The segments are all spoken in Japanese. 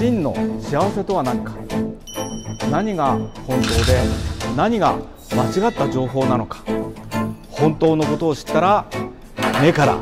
真の幸せとは何か何が本当で何が間違った情報なのか本当のことを知ったら目から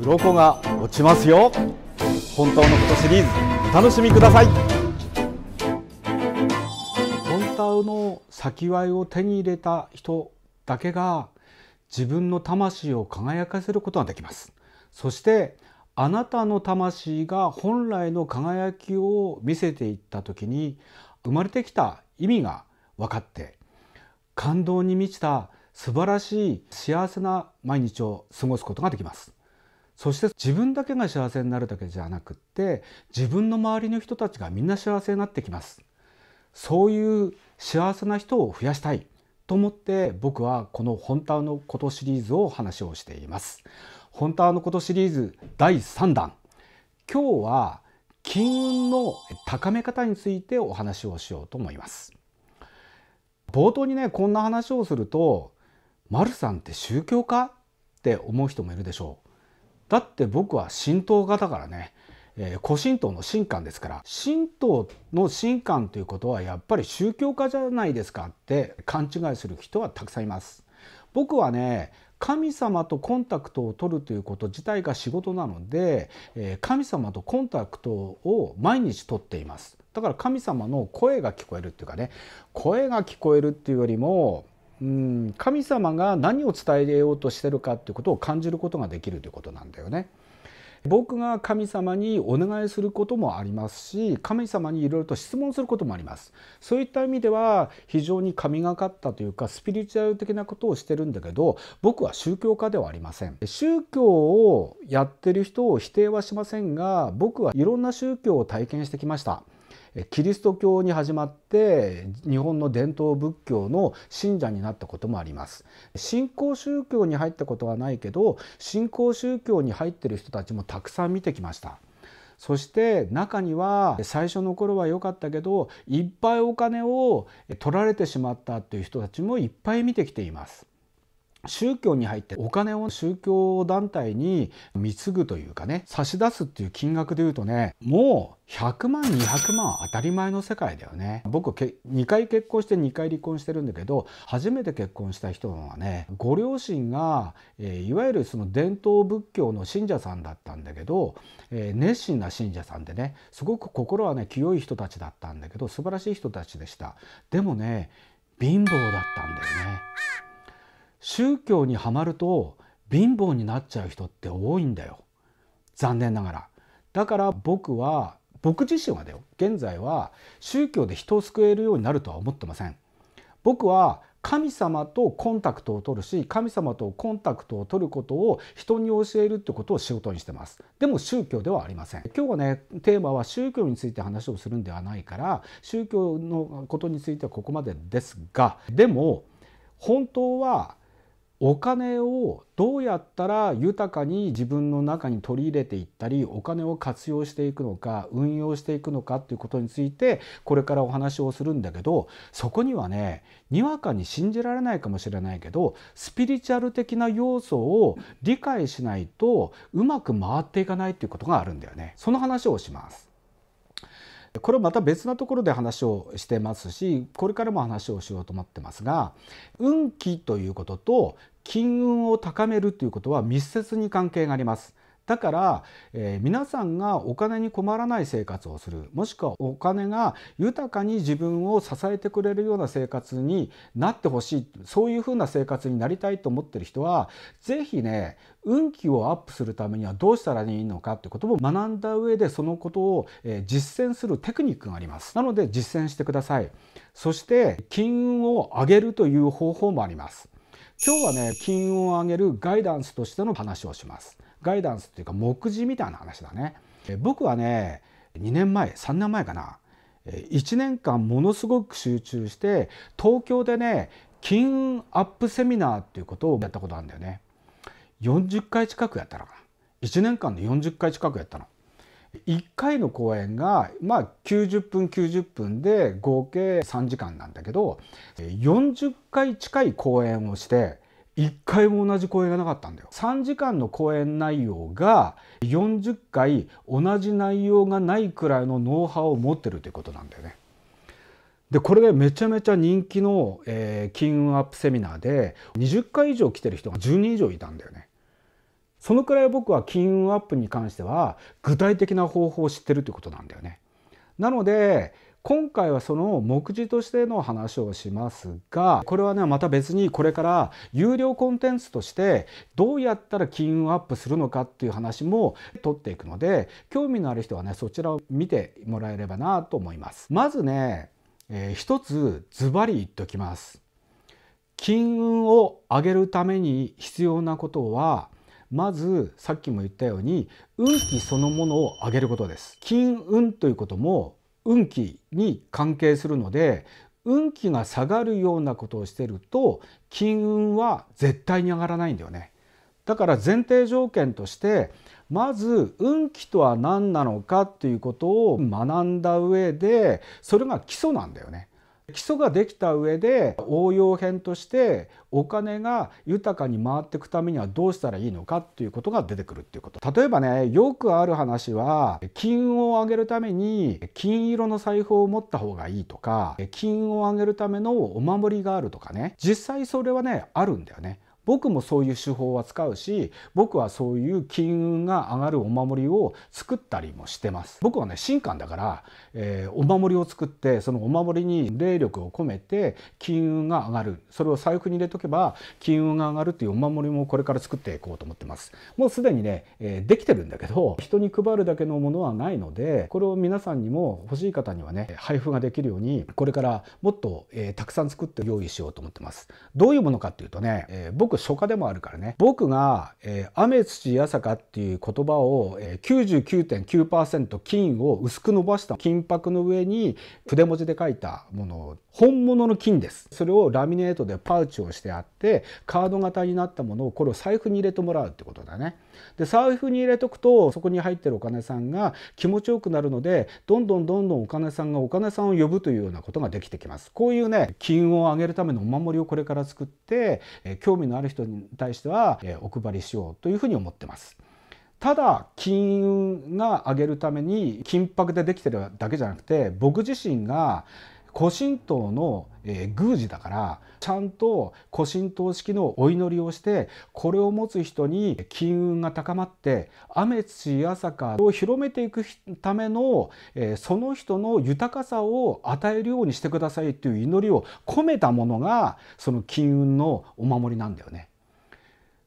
鱗が落ちますよ本当のことシリーズお楽しみください本当の先わいを手に入れた人だけが自分の魂を輝かせることができますそしてあなたの魂が本来の輝きを見せていった時に生まれてきた意味が分かって感動に満ちた素晴らしい幸せな毎日を過ごすことができますそして自分だけが幸せになるだけじゃなくって自分の周りの人たちがみんな幸せになってきますそういう幸せな人を増やしたいと思って僕はこの「本当のこと」シリーズを話をしています。本ターのことシリーズ第3弾今日は金運の高め方についてお話をしようと思います冒頭にねこんな話をするとマルさんって宗教家って思う人もいるでしょうだって僕は神道家だからね、えー、古神道の神官ですから神道の神官ということはやっぱり宗教家じゃないですかって勘違いする人はたくさんいます僕はね神様とコンタクトを取るということ自体が仕事なので、え神様とコンタクトを毎日取っています。だから神様の声が聞こえるっていうかね声が聞こえるっていうよりもうん神様が何を伝えようとしてるかっていうことを感じることができるということなんだよね。僕が神様にお願いすることもありますし神様にいろいろと質問することもありますそういった意味では非常に神がかったというかスピリチュアル的なことをしてるんだけど僕は宗教家ではありません宗教をやってる人を否定はしませんが僕はいろんな宗教を体験してきましたキリスト教に始まって日本の伝統仏教の信者になったこともあります新興宗教に入ったことはないけど新興宗教に入ってる人たちもたくさん見てきましたそして中には最初の頃は良かったけどいっぱいお金を取られてしまったという人たちもいっぱい見てきています宗教に入ってお金を宗教団体に貢ぐというかね差し出すっていう金額でいうとねもう100万200万当たり前の世界だよね僕け2回結婚して2回離婚してるんだけど初めて結婚した人はねご両親が、えー、いわゆるその伝統仏教の信者さんだったんだけど、えー、熱心な信者さんでねすごく心はね清い人たちだったんだけど素晴らしい人たちでしたでもね貧乏だったんだよね宗教にはまると貧乏になっちゃう人って多いんだよ残念ながらだから僕は僕自身はだよ現在は宗教で人を救えるようになるとは思ってません僕は神様とコンタクトを取るし神様とコンタクトを取ることを人に教えるってことを仕事にしてますでも宗教ではありません今日はねテーマは宗教について話をするんではないから宗教のことについてはここまでですがでも本当はお金をどうやったら豊かに自分の中に取り入れていったりお金を活用していくのか運用していくのかっていうことについてこれからお話をするんだけどそこにはねにわかに信じられないかもしれないけどスピリチュアル的な要素を理解しないとうまく回っていかないっていうことがあるんだよね。その話をします。これまた別なところで話をしてますしこれからも話をしようと思ってますが運気ということと金運を高めるということは密接に関係があります。だから、えー、皆さんがお金に困らない生活をするもしくはお金が豊かに自分を支えてくれるような生活になってほしいそういうふうな生活になりたいと思ってる人は是非ね運気をアップするためにはどうしたらいいのかってことも学んだ上でそのことを、えー、実践するテクニックがあります。なので実践してください。そして金運を上げるという方法もあります。今日はね金運を上げるガイダンスとしての話をします。ガイダンスっていうか目次みたいな話だね。え僕はね2年前3年前かな1年間ものすごく集中して東京でね金運アップセミナーっていうことをやったことあるんだよね40回近くやったのかな1年間で40回近くやったの1回の公演がまあ90分90分で合計3時間なんだけど40回近い公演をして1回も同じ講演がなかったんだよ。3時間の講演内容が40回同じ内容がないくらいのノウハウを持ってるということなんだよね。でこれでめちゃめちゃ人気の、えー、金運アップセミナーで20回以上来てる人が10人以上いたんだよね。そのくらい僕は金運アップに関しては具体的な方法を知ってるということなんだよね。なので今回はその目次としての話をしますがこれはねまた別にこれから有料コンテンツとしてどうやったら金運アップするのかっていう話も取っていくので興味のある人はねそちらを見てもらえればなと思います。まずね、えー、一つズバリ言っときます。金運を上げるために必要なことはまずさっきも言ったように運気そのものを上げることです。金運ということも運気に関係するので運気が下がるようなことをしてると金運は絶対に上がらないんだよね。だから前提条件としてまず運気とは何なのかっていうことを学んだ上でそれが基礎なんだよね。基礎ができた上で応用編としてお金が豊かに回っていくためにはどうしたらいいのかということが出てくるっていうこと例えばねよくある話は金運を上げるために金色の財布を持った方がいいとか金運を上げるためのお守りがあるとかね実際それはねあるんだよね僕もそういう手法は使うし僕はそういう金運が上がるお守りを作ったりもしてます僕はね神官だから、えー、お守りを作ってそのお守りに霊力を込めて金運が上がるそれを財布に入れとけば金運が上がるっていうお守りもこれから作っていこうと思ってますもうすでにね、えー、できてるんだけど人に配るだけのものはないのでこれを皆さんにも欲しい方にはね配布ができるようにこれからもっと、えー、たくさん作って用意しようと思ってますどういうものかっていうとね、え僕僕書でもあるからね僕が「えー、雨土八坂」っていう言葉を、えー、99.9%金を薄く伸ばした金箔の上に筆文字で書いたもの本物の金ですそれをラミネートでパウチをしてあってカード型になったものをこれを財布に入れてもらうってことだねで財布に入れとくとそこに入ってるお金さんが気持ちよくなるのでどんどんどんどんお金さんがお金さんを呼ぶというようなことができてきますこういうね金を上げるためのお守りをこれから作って、えー、興味のあるる人に対しては、えお配りしようというふうに思ってます。ただ金運が上げるために金箔でできてるだけじゃなくて僕自身が古神道の、えー、宮司だからちゃんと古神道式のお祈りをしてこれを持つ人に金運が高まって雨土朝さかを広めていくための、えー、その人の豊かさを与えるようにしてくださいという祈りを込めたものがその金運のお守りなんだよね。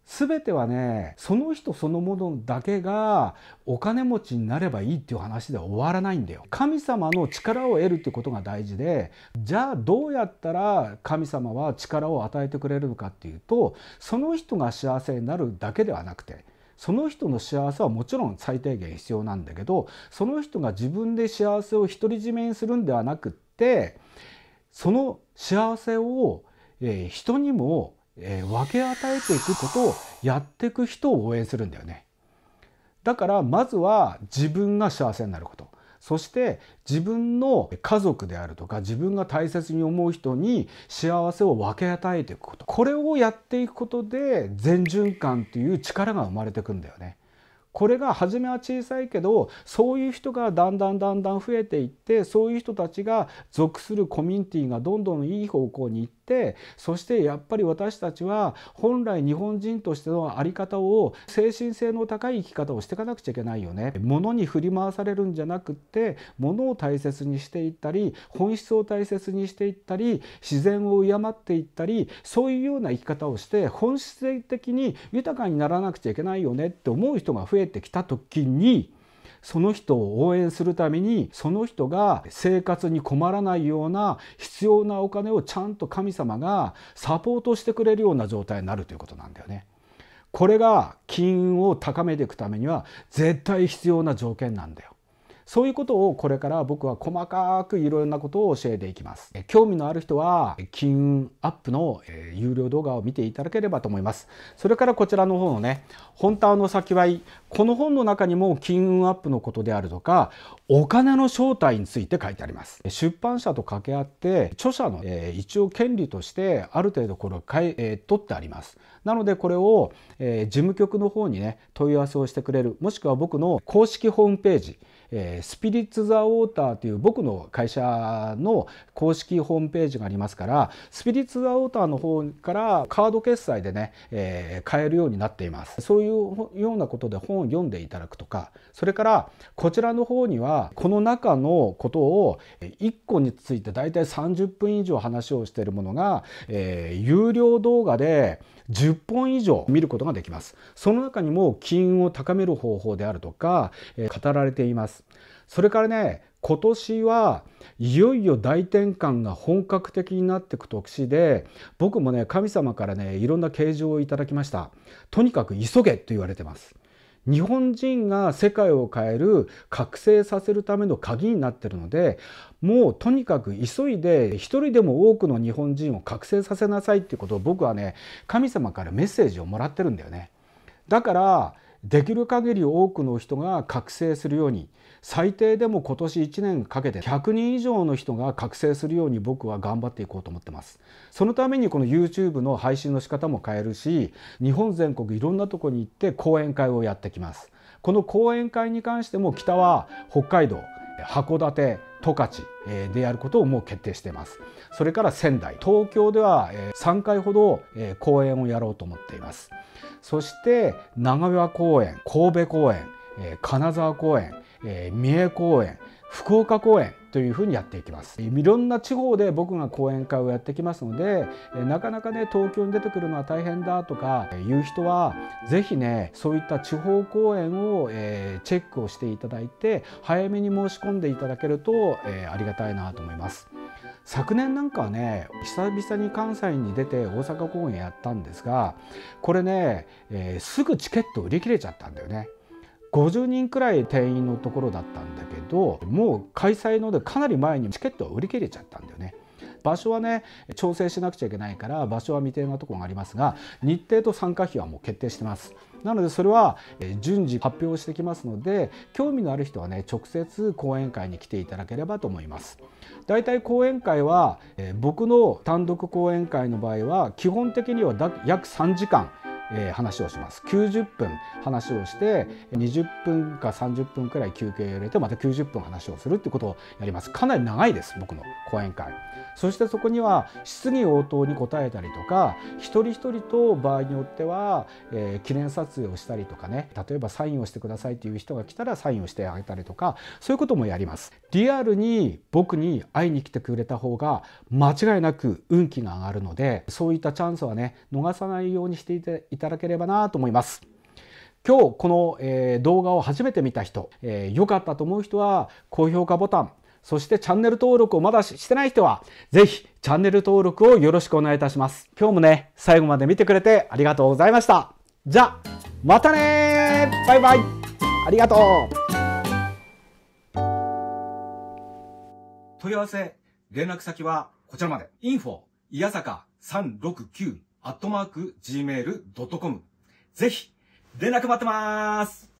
全てはねその人そのものだけがお金持ちになればいいっていう話では終わらないんだよ。神様の力を得るってことが大事でじゃあどうやったら神様は力を与えてくれるのかっていうとその人が幸せになるだけではなくてその人の幸せはもちろん最低限必要なんだけどその人が自分で幸せを独り占めにするんではなくってその幸せを、え人にもえー、分け与えていくことをやっていく人を応援するんだよね。だからまずは自分が幸せになることそして自分の家族であるとか自分が大切に思う人に幸せを分け与えていくことこれをやっていくことで全循環という力が生まれてくんだよね。これが初めは小さいけどそういう人がだんだんだんだん増えていってそういう人たちが属するコミュニティがどんどんいい方向に行ってってそしてやっぱり私たちは本来日本人としての在り方を精神性の高い生き方をしていかなくちゃいけないよね。物に振り回されるんじゃなくって物を大切にしていったり本質を大切にしていったり自然を敬っていったりそういうような生き方をして本質的に豊かにならなくちゃいけないよねって思う人が増えてきた時にその人を応援するためにその人が生活に困らないような必要なお金をちゃんと神様がサポートしてくれるような状態になるということなんだよね。これが金運を高めていくためには絶対必要な条件なんだよ。そういうことをこれから僕は細かくいろいろなことを教えていきます。興味のある人は金運アップの有料動画を見ていただければと思います。それからこちらの方のね、本タの先はい、この本の中にも金運アップのことであるとか、お金の正体について書いてあります。出版社と掛け合って、著者の、えー、一応権利としてある程度これを買い、えー、取ってあります。なのでこれを、えー、事務局の方にね、問い合わせをしてくれる、もしくは僕の公式ホームページ、スピリッツ・ザ・ウォーターという僕の会社の公式ホームページがありますからスピリッツ・ザ・ウォーターの方からカード決済でね、えー、買えるようになっていますそういうようなことで本を読んでいただくとかそれからこちらの方にはこの中のことを1個について大体30分以上話をしているものが、えー、有料動画で10本以上見ることができますその中にも金運を高める方法であるとか、えー、語られています。それからね今年はいよいよ大転換が本格的になっていく年で僕もね神様からねいろんな形状をいただきましたとにかく急げと言われてます日本人が世界を変える覚醒させるための鍵になってるのでもうとにかく急いで一人でも多くの日本人を覚醒させなさいっていうことを僕はね神様からメッセージをもらってるんだよねだからできる限り多くの人が覚醒するように最低でも今年1年かけて100人以上の人が覚醒するように僕は頑張っていこうと思ってますそのためにこの YouTube の配信の仕方も変えるし日本全国いろんなとこに行って講演会をやってきますこの講演会に関しても北は北海道函館十勝でやることをもう決定していますそれから仙台東京では3回ほど公演をやろうと思っていますそして長谷川公園神戸公園金沢公園三重公園福岡公演というふにやっていきますいろんな地方で僕が講演会をやってきますのでなかなかね東京に出てくるのは大変だとかいう人は是非ねそういった地方公演を、えー、チェックをしていただいて早めに申し込んでいただけると、えー、ありがたいなと思います。昨年なんかはね久々に関西に出て大阪公演やったんですがこれね、えー、すぐチケット売り切れちゃったんだよね。50人くらい定員のところだったんだけどもう開催のでかなり前にチケットは売り切れちゃったんだよね。場所はね調整しなくちゃいけないから場所は未定なとこがありますが日程と参加費はもう決定してますなのでそれは順次発表してきますので興味のある人はね直接講演会に来ていただければと思いますだいたい講演会は僕の単独講演会の場合は基本的には約3時間えー、話をします90分話をして20分か30分くらい休憩を入れてまた90分話をするってことをやりますかなり長いです僕の講演会そしてそこには質疑応答に答えたりとか一人一人と場合によっては、えー、記念撮影をしたりとかね例えばサインをしてくださいという人が来たらサインをしてあげたりとかそういうこともやりますリアルに僕に会いに来てくれた方が間違いなく運気が上がるのでそういったチャンスはね逃さないようにしていただただければなと思います。今日この、えー、動画を初めて見た人、えー、良かったと思う人は高評価ボタン、そしてチャンネル登録をまだしてない人は、ぜひチャンネル登録をよろしくお願いいたします。今日もね、最後まで見てくれてありがとうございました。じゃあ、またねバイバイありがとう問い合わせ、連絡先はこちらまで。info、いやさか369アットマーク、gmail.com。ぜひ、連絡待ってまーす